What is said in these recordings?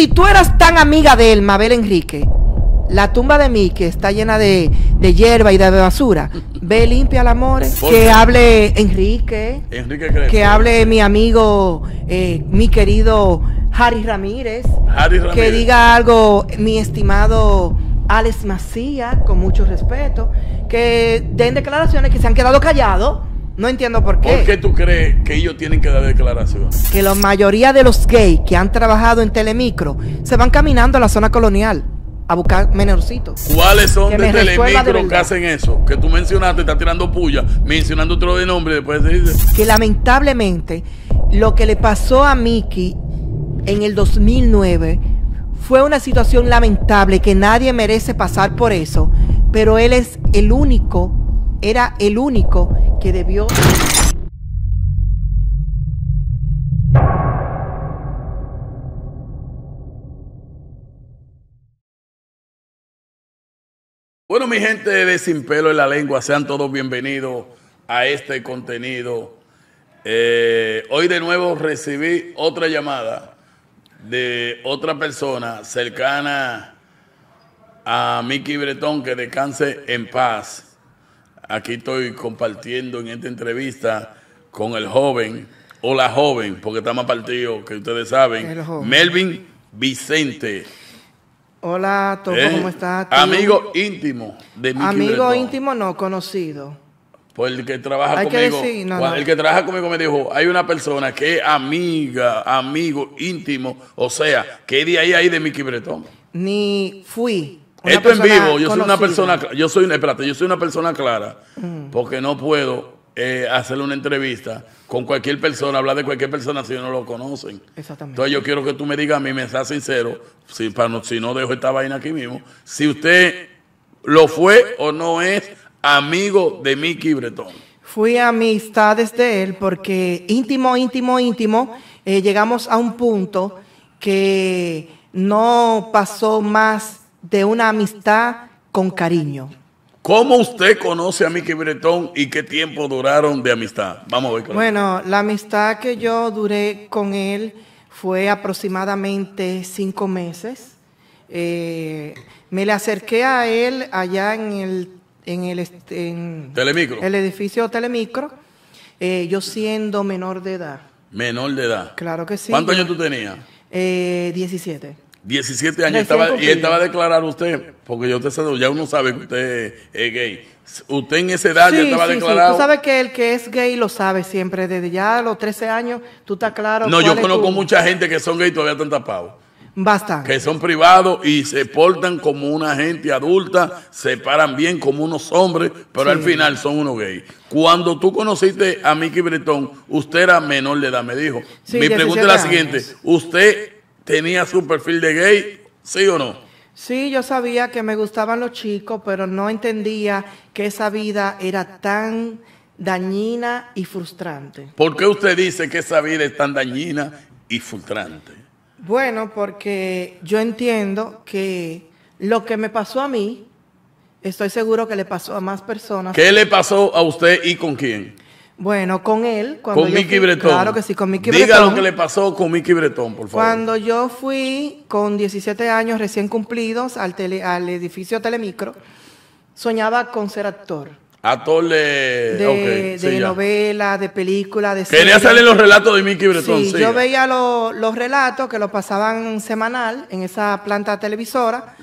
si tú eras tan amiga de él, Mabel Enrique, la tumba de que está llena de, hierba y de basura. Ve limpia el amor. Que hable Enrique. Que hable mi amigo, eh, mi querido Harry Ramírez. Harry Ramírez. Que diga algo, mi estimado. Alex Macías, con mucho respeto, que den declaraciones que se han quedado callados no entiendo por qué. ¿Por qué tú crees que ellos tienen que dar declaración. Que la mayoría de los gays que han trabajado en Telemicro se van caminando a la zona colonial a buscar menorcitos. ¿Cuáles son de Telemicro que hacen eso? Que tú mencionaste, está tirando puya, mencionando otro de nombre, después de dice. Que lamentablemente lo que le pasó a Mickey en el 2009 fue una situación lamentable que nadie merece pasar por eso, pero él es el único era el único que debió... Bueno, mi gente de Sin Pelo en la Lengua, sean todos bienvenidos a este contenido. Eh, hoy de nuevo recibí otra llamada de otra persona cercana a Mickey Bretón, que descanse en paz. Aquí estoy compartiendo en esta entrevista con el joven o la joven, porque estamos más que ustedes saben, Melvin Vicente. Hola, ¿cómo estás? Amigo íntimo de mi Amigo íntimo no, conocido. Pues el que trabaja conmigo. El que trabaja conmigo me dijo, hay una persona que es amiga, amigo íntimo, o sea, que de ahí ahí de mi quibretón Ni fui. Esto en vivo, yo soy una persona, yo soy, espérate, yo soy una persona clara, porque no puedo eh, hacerle una entrevista con cualquier persona, hablar de cualquier persona si no lo conocen. Exactamente. Entonces yo quiero que tú me digas a mí, me estás sincero, si, no, si no dejo esta vaina aquí mismo, si usted lo fue o no es amigo de Mickey Bretón. Fui amistades de él porque íntimo, íntimo, íntimo, eh, llegamos a un punto que no pasó más de una amistad con cariño. ¿Cómo usted conoce a Mickey Bretón y qué tiempo duraron de amistad? Vamos a ver. bueno, la amistad que yo duré con él fue aproximadamente cinco meses. Eh, me le acerqué a él allá en el, en el, Telemicro. el edificio Telemicro, eh, yo siendo menor de edad. Menor de edad. Claro que sí. ¿Cuántos años tú tenías? Eh, 17. 17 años estaba, y estaba a declarar usted, porque yo te ya uno sabe que usted es gay. Usted en esa edad ya estaba declarado. Sí. Tú sabes que el que es gay lo sabe siempre, desde ya los 13 años, tú estás claro. No, yo conozco mucha gente que son gay y todavía están tapados. Basta. Que son privados y se portan como una gente adulta, se paran bien como unos hombres, pero al final son unos gays. Cuando tú conociste a Mickey Bretón, usted era menor de edad, me dijo. Mi pregunta es la siguiente. ¿Usted tenía su perfil de gay, ¿sí o no? Sí, yo sabía que me gustaban los chicos, pero no entendía que esa vida era tan dañina y frustrante. ¿Por qué usted dice que esa vida es tan dañina y frustrante? Bueno, porque yo entiendo que lo que me pasó a mí, estoy seguro que le pasó a más personas. ¿Qué le pasó a usted y con quién? Bueno, con él. Cuando con Mickey Claro que sí, con Mickey Diga lo que le pasó con Mickey Bretón, por favor. Cuando yo fui con 17 años recién cumplidos al, al edificio Telemicro, soñaba con ser actor. Actor de, de, de películas. novela, de película, de Quería salir los relatos de Mickey Bretón. Sí, yo veía los relatos que los pasaban semanal en esa planta televisora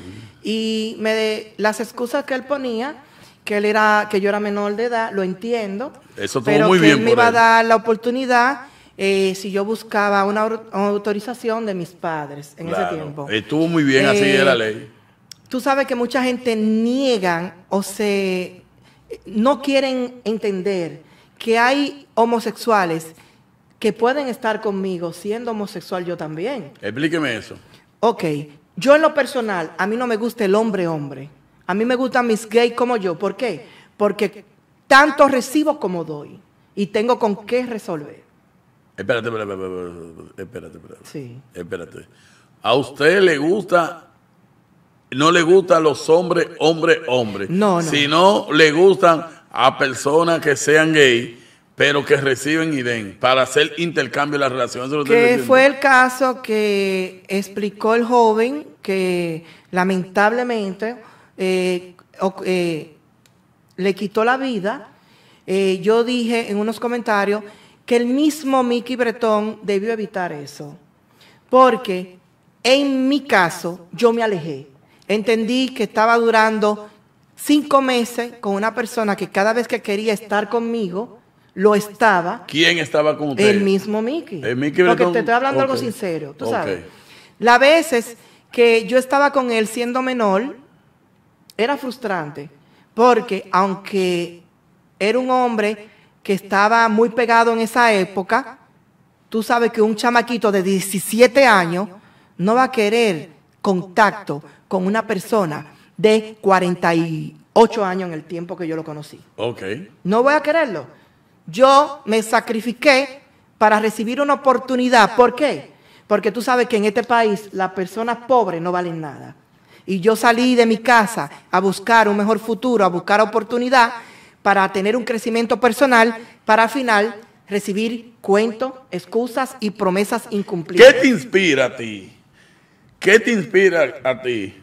y me las excusas que él ponía que él era, que yo era menor de edad, lo entiendo. Eso estuvo muy bien bien Él me iba a dar la oportunidad eh, si yo buscaba una, autorización de mis padres en ese tiempo. Estuvo muy bien, así de la eh, ley. Tú sabes que mucha gente niegan o se no quieren entender que hay homosexuales que pueden estar conmigo siendo homosexual yo también. Explíqueme eso. Ok, yo en lo personal, a mí no me gusta el hombre hombre. A mí me gustan mis gays como yo. ¿Por qué? Porque tanto recibo como doy. Y tengo con qué resolver. Espérate, espérate, espérate. Sí. Espérate. ¿A usted le gusta, no le gustan los hombres, hombre, hombre? No, no. Si no le gustan a personas que sean gay, pero que reciben y den, para hacer intercambio de las relaciones. Que fue el caso que explicó el joven que lamentablemente eh, eh, le quitó la vida, eh, yo dije en unos comentarios que el mismo Mickey Bretón debió evitar eso. Porque en mi caso yo me alejé. Entendí que estaba durando cinco meses con una persona que cada vez que quería estar conmigo, lo estaba. ¿Quién estaba con usted? El mismo Mickey. Porque te estoy hablando algo sincero, tú sabes. Las veces que yo estaba con él siendo menor, era frustrante porque aunque era un hombre que estaba muy pegado en esa época, tú sabes que un chamaquito de 17 años no va a querer contacto con una persona de 48 años en el tiempo que yo lo conocí. No voy a quererlo. Yo me sacrifiqué para recibir una oportunidad. ¿Por qué? Porque tú sabes que en este país las personas pobres no valen nada. Y yo salí de mi casa a buscar un mejor futuro, a buscar oportunidad para tener un crecimiento personal, para al final recibir cuentos, excusas y promesas incumplidas. ¿Qué te inspira a ti? ¿Qué te inspira a ti?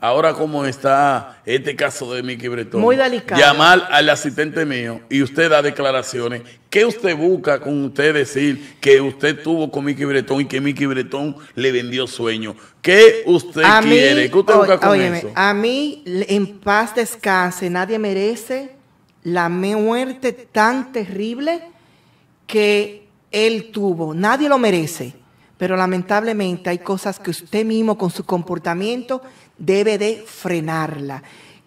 Ahora como está este caso de Mickey Bretón, Muy delicado. llamar al asistente mío y usted da declaraciones. ¿Qué usted busca con usted decir que usted tuvo con Mickey Bretón y que Mickey Bretón le vendió sueño? ¿Qué usted quiere? ¿Qué usted busca con eso? A mí, en paz descanse, nadie merece la muerte tan terrible que él tuvo. Nadie lo merece. Pero lamentablemente hay cosas que usted mismo con su comportamiento debe de frenarla.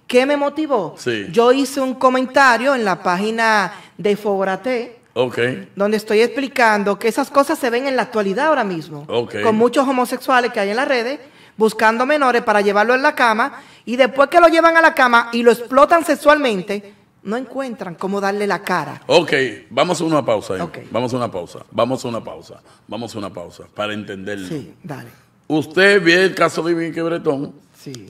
¿Qué me motivó? Yo hice un comentario en la página de Fograte, Okay. Donde estoy explicando que esas cosas se ven en la actualidad ahora mismo. Con muchos homosexuales que hay en las redes buscando menores para llevarlo en la cama y después que lo llevan a la cama y lo explotan sexualmente, no encuentran cómo darle la cara. Ok, vamos a una pausa. Okay. Vamos a una pausa. Vamos a una pausa. Vamos a una pausa para entenderlo. Sí, dale. Usted vio el caso de Vicky Bretón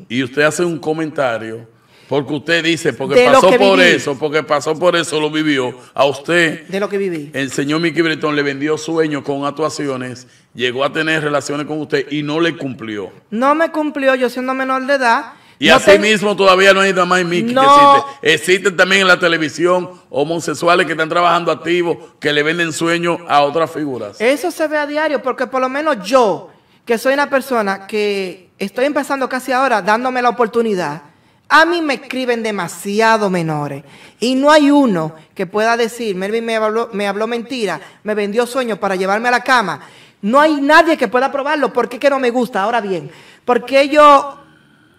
y usted hace un comentario porque usted dice, porque pasó por eso, porque pasó por eso, lo vivió. A usted, de lo que viví. el señor Mickey Breton le vendió sueños con actuaciones, llegó a tener relaciones con usted y no le cumplió. No me cumplió, yo siendo menor de edad. Y así mismo todavía no hay nada más Mickey existe. Existen también en la televisión homosexuales que están trabajando activos, que le venden sueños a otras figuras. Eso se ve a diario, porque por lo menos yo, que soy una persona que estoy empezando casi ahora dándome la oportunidad. A mí me escriben demasiado menores y no hay uno que pueda decir, Melvin me habló, me habló mentira, me vendió sueños para llevarme a la cama. No hay nadie que pueda probarlo. ¿Por qué que no me gusta? Ahora bien, porque yo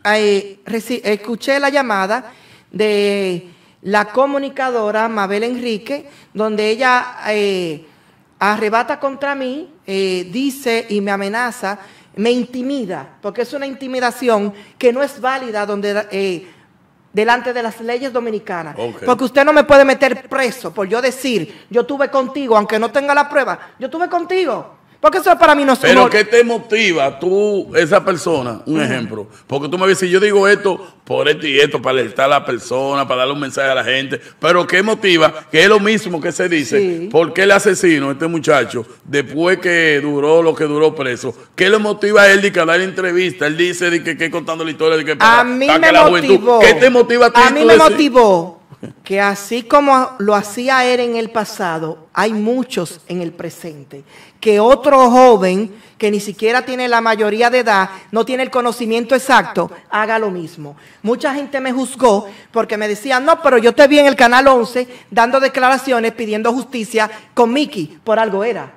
eh, escuché la llamada de la comunicadora Mabel Enrique, donde ella eh, arrebata contra mí, eh, dice y me amenaza me intimida, porque es una intimidación que no es válida donde, eh, delante de las leyes dominicanas. Porque usted no me puede meter preso por yo decir, yo tuve contigo, aunque no tenga la prueba, yo tuve contigo. Porque eso para mí no es Pero ¿qué te motiva tú, esa persona? Un ejemplo. Porque tú me dices, si yo digo esto por esto y esto, para alertar a la persona, para darle un mensaje a la gente. Pero ¿qué motiva? Que es lo mismo que se dice. ¿Por qué el asesino, este muchacho, después que duró lo que duró preso, qué le motiva a él de que a dar entrevista? Él dice de que, que contando la historia de que a mí me motivó. ¿Qué te motiva a ti? A mí me motivó que así como lo hacía él en el pasado, hay muchos en el presente. Que otro joven que ni siquiera tiene la mayoría de edad, no tiene el conocimiento exacto, haga lo mismo. Mucha gente me juzgó porque me decía, no, pero yo te vi en el Canal 11 dando declaraciones pidiendo justicia con Mickey, por algo era.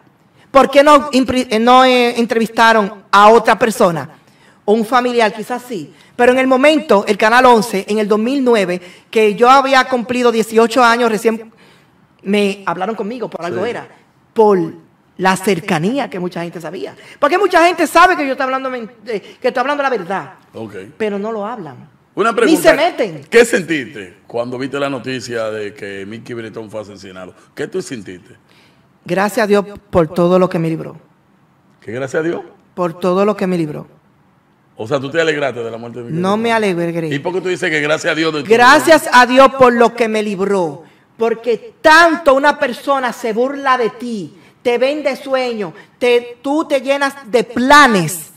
¿Por qué no, eh, no eh, entrevistaron a otra persona? un familiar, quizás sí. Pero en el momento, el Canal 11, en el 2009, que yo había cumplido 18 años recién, me hablaron conmigo, por algo era, por la cercanía que mucha gente sabía. Porque mucha gente sabe que yo estoy hablando, eh, que hablando la verdad, pero no lo hablan. Una Ni se meten. ¿Qué sentiste cuando viste la noticia de que Mickey Breton fue asesinado? ¿Qué tú sentiste? Gracias a Dios por todo lo que me libró. ¿Qué gracias a Dios? Por todo lo que me libró. O sea, tú te alegraste de la muerte de No me alegré. ¿Y por qué tú dices que gracias a Dios? gracias a Dios por lo que me libró. Porque tanto una persona se burla de ti, te vende sueño, te, tú te llenas de planes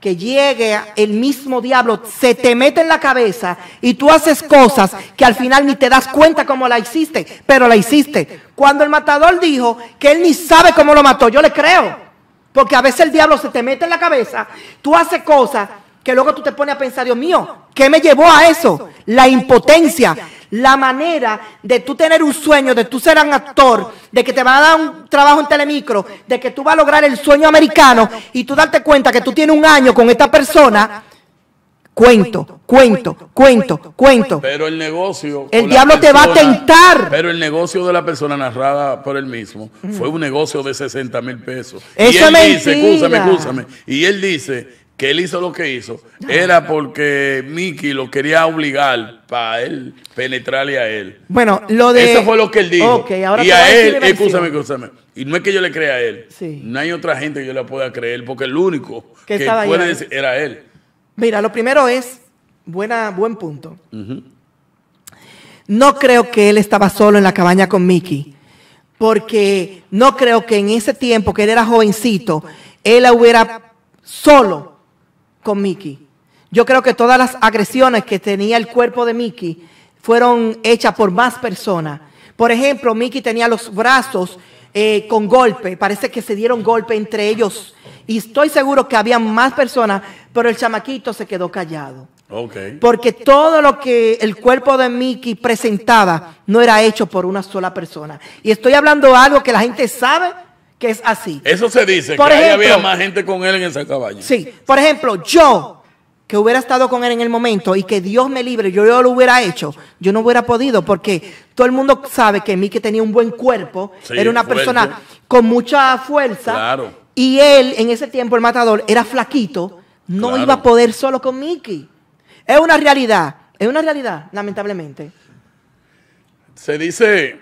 que llegue el mismo diablo, se te mete en la cabeza y tú haces cosas que al final ni te das cuenta cómo la hiciste, pero la hiciste. Cuando el matador dijo que él ni sabe cómo lo mató, yo le creo. Porque a veces el diablo se te mete en la cabeza, tú haces cosas que luego tú te pones a pensar, Dios mío, ¿qué me llevó a eso? La impotencia, la manera de tú tener un sueño, de tú ser un actor, de que te van a dar un trabajo en telemicro, de que tú vas a lograr el sueño americano y tú darte cuenta que tú tienes un año con esta persona Cuento, cuento, cuento, cuento. Pero el negocio. El diablo te va a tentar. Pero el negocio de la persona narrada por él mismo fue un negocio de 60 mil pesos. Eso y él dice, Y él dice que él hizo lo que hizo. Era porque Mickey lo quería obligar para él penetrarle a él. Bueno, lo de. Eso fue lo que él dijo. y a él, escúchame, escúchame. Y no es que yo le crea a él. No hay otra gente que yo le pueda creer, porque el único que puede decir era él. Mira, lo primero es, buena, buen punto. No creo que él estaba solo en la cabaña con Mickey, porque no creo que en ese tiempo que él era jovencito, él hubiera solo con Mickey. Yo creo que todas las agresiones que tenía el cuerpo de Mickey fueron hechas por más personas. Por ejemplo, Mickey tenía los brazos eh, con golpe, parece que se dieron golpe entre ellos y estoy seguro que había más personas, pero el chamaquito se quedó callado. Porque todo lo que el cuerpo de Mickey presentaba no era hecho por una sola persona. Y estoy hablando de algo que la gente sabe que es así. Eso se dice, por que había más gente con él en ese caballo. Sí, por ejemplo, yo que hubiera estado con él en el momento y que Dios me libre, yo, lo hubiera hecho, yo no hubiera podido porque todo el mundo sabe que Mickey tenía un buen cuerpo, era una persona con mucha fuerza. Claro. Y él, en ese tiempo, el matador, era flaquito. No iba a poder solo con Mickey. Es una realidad. Es una realidad, lamentablemente. Se dice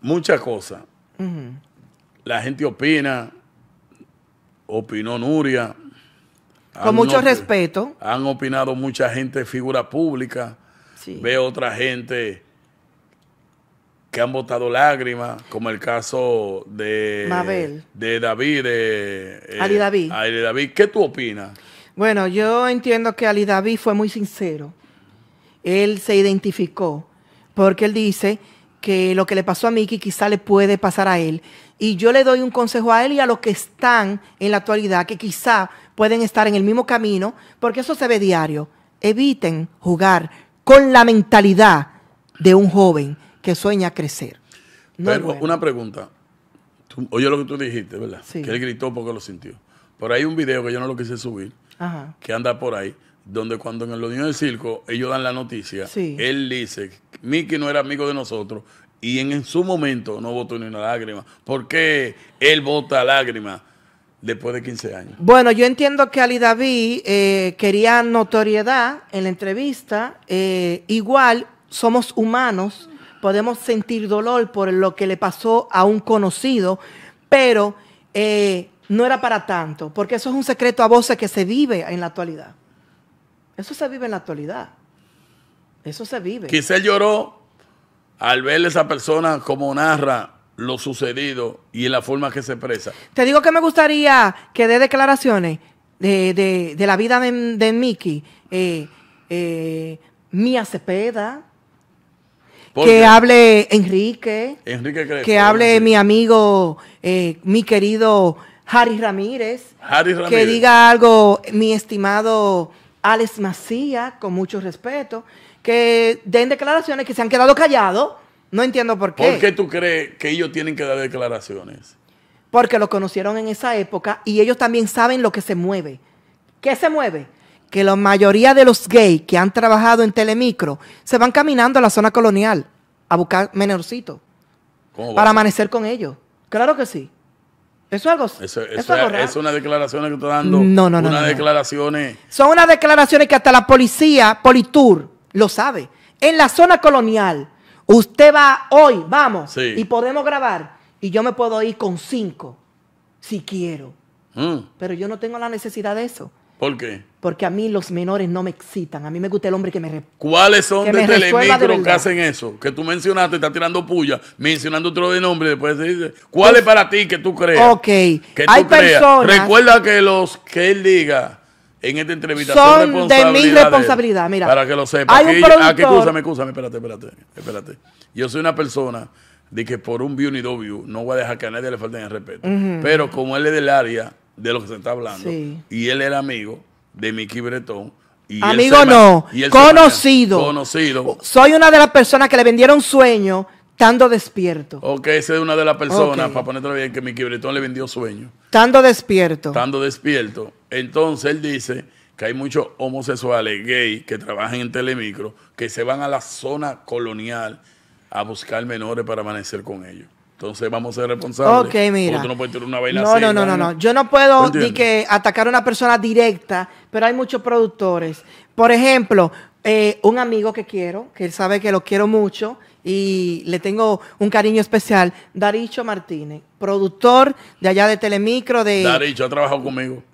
muchas cosas. La gente opina. Opinó Nuria. Con mucho respeto. Han opinado mucha gente, figura pública. Sí. Veo otra gente que han botado lágrimas, como el caso de de David, eh, David. ¿qué tú opinas? Bueno, yo entiendo que Ali David fue muy sincero. Él se identificó porque él dice que lo que le pasó a Mickey quizá le puede pasar a él. Y yo le doy un consejo a él y a los que están en la actualidad, que quizá pueden estar en el mismo camino, porque eso se ve diario. Eviten jugar con la mentalidad de un joven que sueña crecer. una pregunta. oye lo que tú dijiste, ¿verdad? Que él gritó porque lo sintió. Por ahí hay un video que yo no lo quise subir, que anda por ahí, donde cuando en el Unión del Circo ellos dan la noticia, él dice, Mickey no era amigo de nosotros y en, su momento no votó ni una lágrima. ¿Por qué él vota lágrima después de 15 años? Bueno, yo entiendo que Ali David eh, quería notoriedad en la entrevista. Eh, igual somos humanos podemos sentir dolor por lo que le pasó a un conocido, pero eh, no era para tanto, porque eso es un secreto a voces que se vive en la actualidad. Eso se vive en la actualidad. Eso se vive. Quizás lloró al ver a esa persona como narra lo sucedido y la forma que se expresa. Te digo que me gustaría que dé declaraciones de, la vida de, Miki. Mickey. Eh, eh, Mía Cepeda, que hable Enrique. que hable mi amigo, eh, mi querido Harry Ramírez, Que diga algo mi estimado Alex Macías, con mucho respeto. Que den declaraciones que se han quedado callados. No entiendo por qué. ¿Por qué tú crees que ellos tienen que dar declaraciones? Porque lo conocieron en esa época y ellos también saben lo que se mueve. ¿Qué se mueve? que la mayoría de los gays que han trabajado en Telemicro se van caminando a la zona colonial a buscar menorcito para amanecer con ellos. Claro que sí. Eso es algo. Eso, es, una declaración que está dando. No, no, no. Son unas declaraciones que hasta la policía, Politur, lo sabe. En la zona colonial, usted va hoy, vamos, y podemos grabar. Y yo me puedo ir con cinco, si quiero. Mm. Pero yo no tengo la necesidad de eso. ¿Por qué? porque a mí los menores no me excitan. A mí me gusta el hombre que me ¿Cuáles son que de micro que hacen eso? Que tú mencionaste, está tirando puya, mencionando otro de nombre, después dice, ¿cuál es para ti que tú crees Ok, que hay personas. Recuerda que los que él diga en esta entrevista son, son de mi responsabilidad, mira. Para que lo sepa. aquí, un productor, espérate, espérate, espérate. Yo soy una persona de que por un view ni dos views no voy a dejar que a nadie le falten el respeto. Pero como él es del área de lo que se está hablando y él era amigo, de Mickey Bretón. Y Amigo no, conocido. Conocido. Soy una de las personas que le vendieron sueño estando despierto. Ok, esa es una de las personas, para ponerte bien, que Mickey Bretón le vendió sueño. Estando despierto. Estando despierto. Entonces él dice que hay muchos homosexuales gays que trabajan en Telemicro que se van a la zona colonial a buscar menores para amanecer con ellos. Entonces vamos a ser responsables. Ok, mira. no puedes una no, no, no, no, Yo no puedo ni que atacar a una persona directa, pero hay muchos productores. Por ejemplo, eh, un amigo que quiero, que él sabe que lo quiero mucho y le tengo un cariño especial, Daricho Martínez, productor de allá de Telemicro. de Daricho ha trabajado conmigo.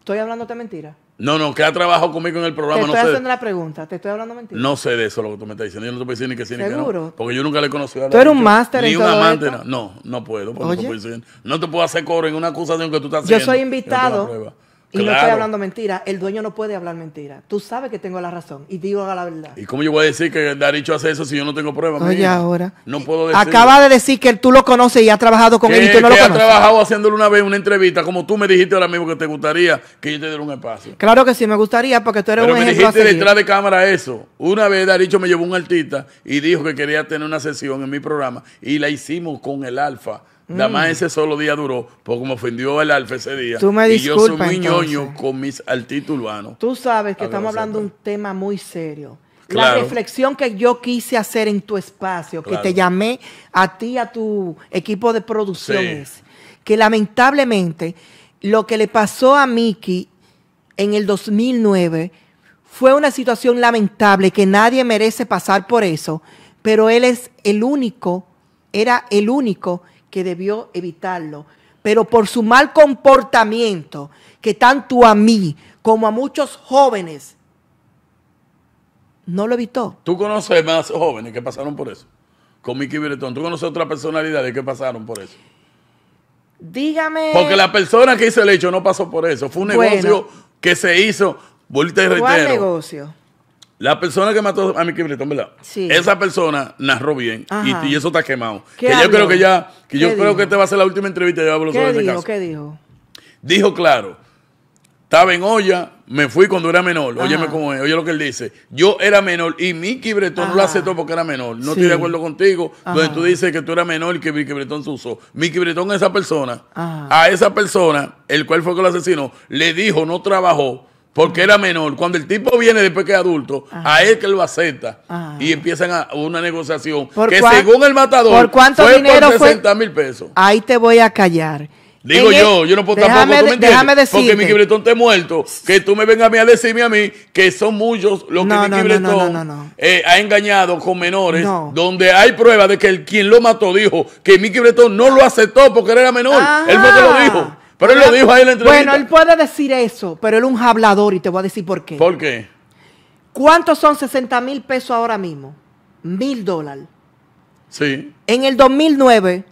¿Estoy hablándote mentira? No, no, que ha trabajado conmigo en el programa. Te estoy haciendo la pregunta, te estoy hablando mentira. No sé de eso lo que tú me estás diciendo. Yo no te puedo decir ni que sí ni que no. Porque yo nunca le he conocido a la Tú eres un máster Ni en un amante. No, no puedo. No te, puedo decir. no te puedo hacer coro en una acusación que tú estás haciendo. Yo soy invitado. Y no estoy hablando mentira. El dueño no puede hablar mentira. Tú sabes que tengo la razón y digo la verdad. ¿Y cómo yo voy a decir que Daricho hace eso si yo no tengo prueba? Oye, ya ahora. No puedo decir. Acaba de decir que tú lo conoces y has trabajado con él y tú no lo conoces. He trabajado haciéndole una vez una entrevista, como tú me dijiste ahora mismo que te gustaría que yo te diera un espacio. Claro que sí, me gustaría porque tú eres un me Pero me dijiste detrás de cámara eso. Una vez Daricho me llevó un artista y dijo que quería tener una sesión en mi programa y la hicimos con el Alfa Nada más mm. ese solo día duró, porque me ofendió el alfa ese día. Tú me disculpas, Y yo soy muy con mis artistas Tú sabes que estamos hablando de un tema muy serio. La reflexión que yo quise hacer en tu espacio, que te llamé a ti, a tu equipo de producción, que lamentablemente lo que le pasó a Miki en el 2009 fue una situación lamentable que nadie merece pasar por eso, pero él es el único, era el único debió evitarlo, pero por su mal comportamiento, que tanto a mí como a muchos jóvenes no lo evitó. ¿Tú conoces más jóvenes que pasaron por eso? Con Mickey Bretón. ¿Tú conoces otras personalidades que pasaron por eso? Dígame. Porque la persona que hizo el hecho no pasó por eso. Fue un negocio que se hizo, vuelta y reitero. negocio? La persona que mató a Mickey Bretón, ¿verdad? Sí. Esa persona narró bien y, eso está quemado. Que yo creo que ya, que yo creo que esta va a ser la última entrevista yo hablo ¿Qué sobre dijo? ese caso. ¿Qué dijo? Dijo claro, estaba en olla, me fui cuando era menor. Óyeme cómo es, oye lo que él dice. Yo era menor y Mickey Bretón no lo aceptó porque era menor. No estoy de acuerdo contigo. Entonces tú dices que tú eras menor y que Mickey Bretón se usó. Mickey Bretón, esa persona, a esa persona, el cual fue que lo asesinó, le dijo, no trabajó porque era menor. Cuando el tipo viene después que es adulto, a él que lo acepta y empiezan a una negociación que según el matador ¿por cuánto fue dinero por 60 mil pesos. Ahí te voy a callar. Digo yo, e- yo no puedo tampoco, ¿tú déjame decirte. Porque mi quibretón te ha muerto, que tú me vengas a mí a decirme a mí que son muchos los que mi no, quibretón eh, ha engañado con menores, donde hay pruebas de que el, quien lo mató dijo que mi quibretón no lo aceptó porque él era menor. Él no te lo ah. dijo. Pero él lo dijo ahí en la Bueno, él puede decir eso, pero él es un hablador y te voy a decir por qué. ¿Por qué? ¿Cuántos son 60 mil pesos ahora mismo? Mil dólares. Sí. En el 2009,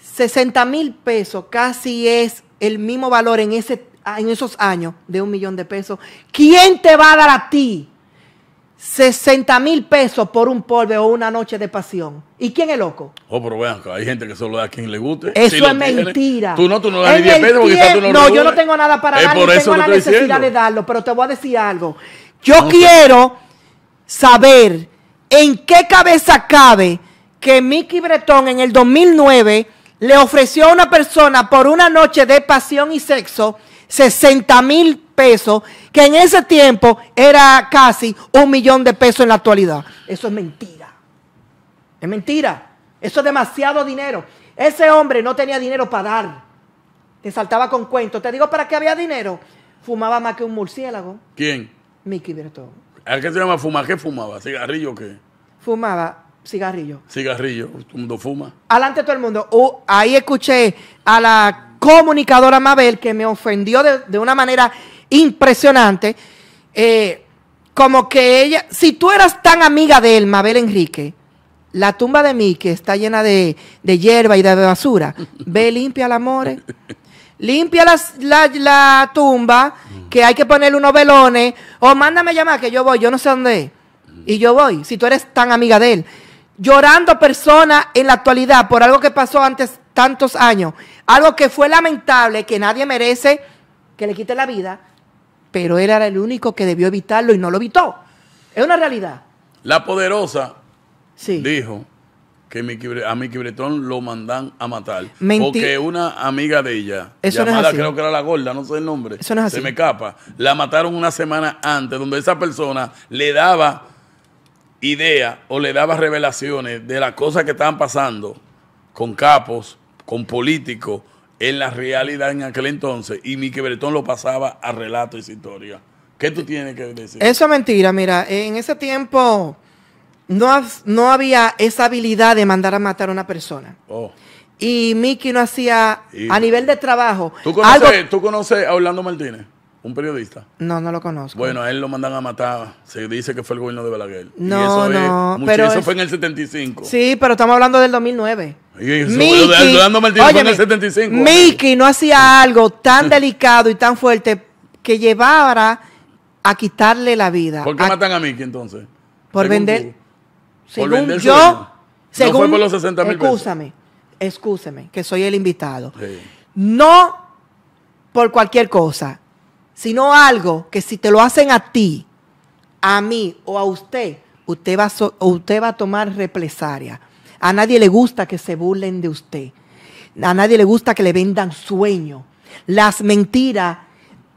60 mil pesos casi es el mismo valor en, ese, en esos años de un millón de pesos. ¿Quién te va a dar a ti 60 mil pesos por un polvo o una noche de pasión. ¿Y quién es loco? Oh, pero vean, hay gente que solo da a quien le guste. Eso es mentira. tú no, tú no das ni 10 pesos porque quizás tú no No, yo no tengo nada para dar, ni tengo la necesidad de darlo, pero te voy a decir algo. Yo quiero saber en qué cabeza cabe que Mickey Bretón en el 2009 le ofreció a una persona por una noche de pasión y sexo 60 mil pesos pesos, que en ese tiempo era casi un millón de pesos en la actualidad. Eso es mentira. Es mentira. Eso es demasiado dinero. Ese hombre no tenía dinero para dar. Te saltaba con cuentos. Te digo, ¿para qué había dinero? Fumaba más que un murciélago. ¿Quién? Mickey Bertón. ¿A qué se llama fumar? ¿Qué fumaba? ¿Cigarrillo o qué? Fumaba cigarrillo. Cigarrillo, todo el mundo fuma. Adelante todo el mundo. Uh, ahí escuché a la comunicadora Mabel que me ofendió de una manera impresionante. Eh, como que ella, si tú eras tan amiga de él, Mabel Enrique, la tumba de mí, que está llena de, hierba y de basura. Ve, limpia el amor, eh. Limpia la, tumba, mm. que hay que ponerle unos velones. O mándame llamar, que yo voy, yo no sé dónde mm. Y yo voy, si tú eres tan amiga de él. Llorando persona... en la actualidad por algo que pasó antes tantos años. Algo que fue lamentable, que nadie merece que le quite la vida pero él era el único que debió evitarlo y no lo evitó. Es una realidad. La poderosa dijo que a mi quibretón lo mandan a matar. Mentira. porque una amiga de ella, Eso llamada creo que era la gorda, no sé el nombre, se me capa. la mataron una semana antes, donde esa persona le daba idea o le daba revelaciones de las cosas que estaban pasando con capos, con políticos, en la realidad en aquel entonces y Mickey Bretón lo pasaba a relato y historia. ¿Qué tú tienes que decir? Eso es mentira, mira, en ese tiempo no, no había esa habilidad de mandar a matar a una persona. Oh. Y Mickey no hacía, a nivel de trabajo. ¿Tú conoces a Orlando Martínez? Un periodista. No, no lo conozco. Bueno, a él lo mandan a matar. Se dice que fue el gobierno de Balaguer. No, no. pero eso fue en el 75. Sí, pero estamos hablando del 2009. Mickey, no hacía algo tan delicado y tan fuerte que llevara a quitarle la vida. ¿Por qué matan a Mickey entonces? Por vender. Según por vender yo, según, no fue por los 60 mil Escúchame, que soy el invitado. No por cualquier cosa sino algo que si te lo hacen a ti, a mí o a usted, usted va a, usted va a tomar represalia. A nadie le gusta que se burlen de usted. A nadie le gusta que le vendan sueño. Las mentiras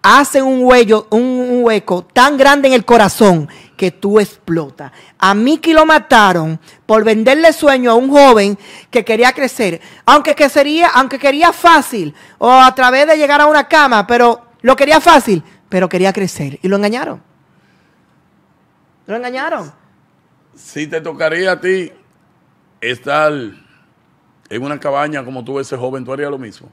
hacen un, huello, un, hueco tan grande en el corazón que tú explotas. A mí que lo mataron por venderle sueño a un joven que quería crecer, aunque, que sería, aunque quería fácil o a través de llegar a una cama, pero lo quería fácil, pero quería crecer. Y lo engañaron. Lo engañaron. Si te tocaría a ti estar en una cabaña como tú ese joven, ¿tú harías lo mismo?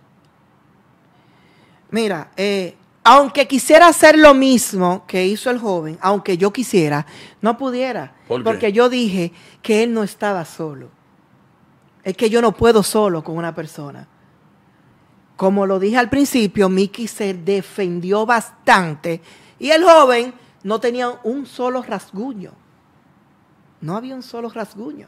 Mira, eh, aunque quisiera hacer lo mismo que hizo el joven, aunque yo quisiera, no pudiera. porque yo dije que él no estaba solo. Es que yo no puedo solo con una persona. Como lo dije al principio, Mickey se defendió bastante y el joven no tenía un solo rasguño. No había un solo rasguño.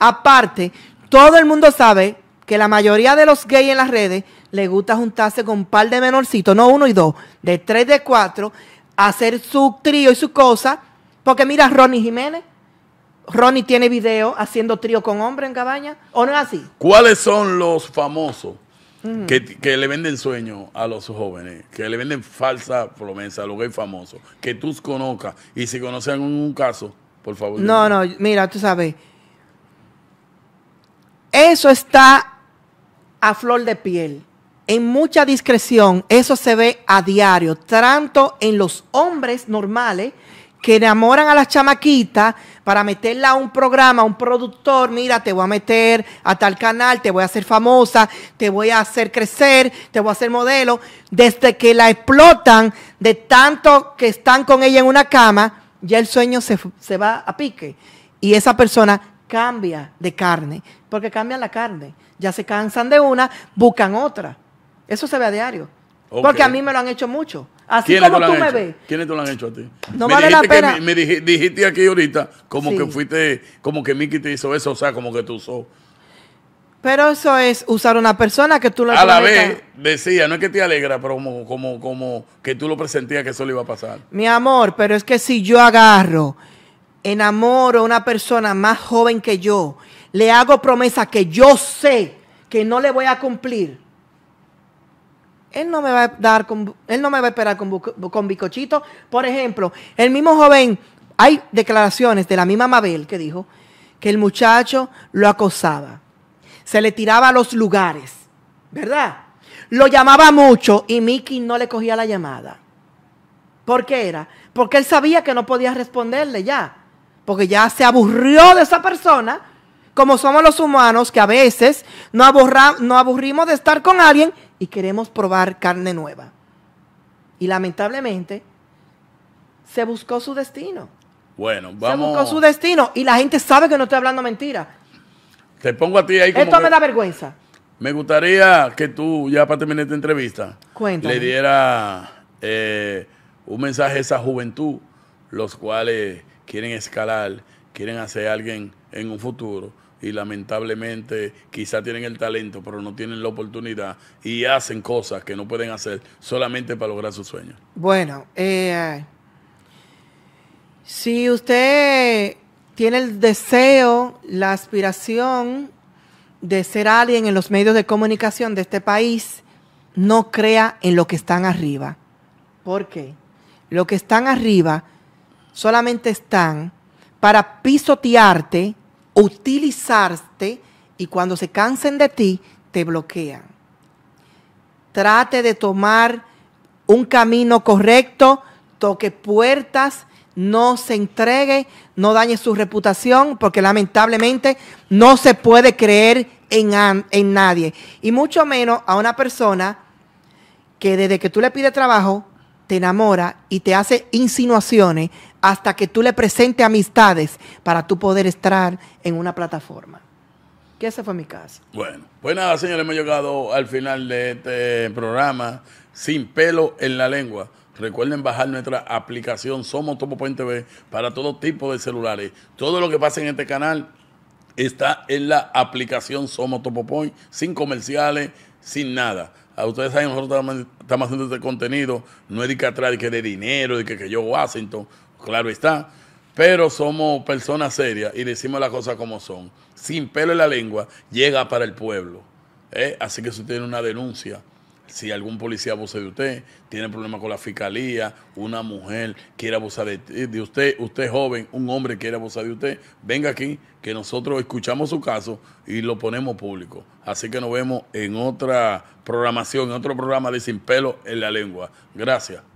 Aparte, todo el mundo sabe que la mayoría de los gays en las redes le gusta juntarse con un par de menorcitos, no uno y dos, de tres, de cuatro, hacer su trío y su cosa. Porque mira, Ronnie Jiménez, Ronnie tiene video haciendo trío con hombre en cabaña, ¿o no es así? ¿Cuáles son los famosos que, le venden sueño a los jóvenes, que le venden falsa promesa a los gays famosos, que tú conozcas y si conocen un caso, por favor. no, no, mira, tú sabes, eso está a flor de piel. En mucha discreción, eso se ve a diario, tanto en los hombres normales que enamoran a las chamaquitas para meterla a un programa, a un productor, mira, te voy a meter a tal canal, te voy a hacer famosa, te voy a hacer crecer, te voy a hacer modelo, desde que la explotan de tanto que están con ella en una cama, ya el sueño se, va a pique y esa persona cambia de carne, porque cambian la carne, ya se cansan de una, buscan otra. Eso se ve a diario. Porque a mí me lo han hecho mucho. Así tú, me ves. ¿Quiénes te lo han hecho a ti? No me vale la pena. me, dijiste aquí ahorita como que fuiste, como que Miki te hizo eso, o sea, como que tú usó. Pero eso es usar una persona que tú la A la vez decía, no es que te alegra, pero como, como, como que tú lo presentías que eso le iba a pasar. Mi amor, pero es que si yo agarro, enamoro a una persona más joven que yo, le hago promesa que yo sé que no le voy a cumplir él no me va a dar con, él no me va a esperar con, bicochito. Por ejemplo, el mismo joven, hay declaraciones de la misma Mabel que dijo que el muchacho lo acosaba, se le tiraba a los lugares, ¿verdad? Lo llamaba mucho y Mickey no le cogía la llamada. ¿Por qué era? Porque él sabía que no podía responderle ya, porque ya se aburrió de esa persona como somos los humanos que a veces no, aburrimos de estar con alguien y queremos probar carne nueva. Y lamentablemente se buscó su destino. Bueno, vamos. Se buscó su destino y la gente sabe que no estoy hablando mentira. Te pongo a ti ahí como Esto me da vergüenza. Me gustaría que tú, ya para terminar esta entrevista, le diera eh, un mensaje a esa juventud, los cuales quieren escalar, quieren hacer alguien en un futuro y lamentablemente quizá tienen el talento, pero no tienen la oportunidad y hacen cosas que no pueden hacer solamente para lograr sus sueños. Bueno, eh, si usted tiene el deseo, la aspiración de ser alguien en los medios de comunicación de este país, no crea en lo que están arriba. ¿Por qué? Lo que están arriba solamente están para pisotearte, utilizarte y cuando se cansen de ti, te bloquean. Trate de tomar un camino correcto, toque puertas, no se entregue, no dañe su reputación, porque lamentablemente no se puede creer en, en nadie. Y mucho menos a una persona que desde que tú le pides trabajo, te enamora y te hace insinuaciones hasta que tú le presentes amistades para tú poder estar en una plataforma. Que ese fue mi caso. Bueno, pues nada, señores, hemos llegado al final de este programa sin pelo en la lengua. Recuerden bajar nuestra aplicación Somos Topo Point TV para todo tipo de celulares. Todo lo que pasa en este canal está en la aplicación Somos Topo Point, sin comerciales, sin nada. A ah, ustedes saben, nosotros estamos haciendo este contenido, no es de que atrás, de que de dinero, de que, que yo Washington claro está, pero somos personas serias y decimos las cosas como son. Sin pelo en la lengua, llega para el pueblo. Eh, así que si usted tiene una denuncia, si algún policía abusa de usted, tiene problemas con la fiscalía, una mujer quiere abusar de, de usted, usted joven, un hombre quiere abusar de usted, venga aquí, que nosotros escuchamos su caso y lo ponemos público. Así que nos vemos en otra programación, en otro programa de Sin Pelo en la Lengua. Gracias.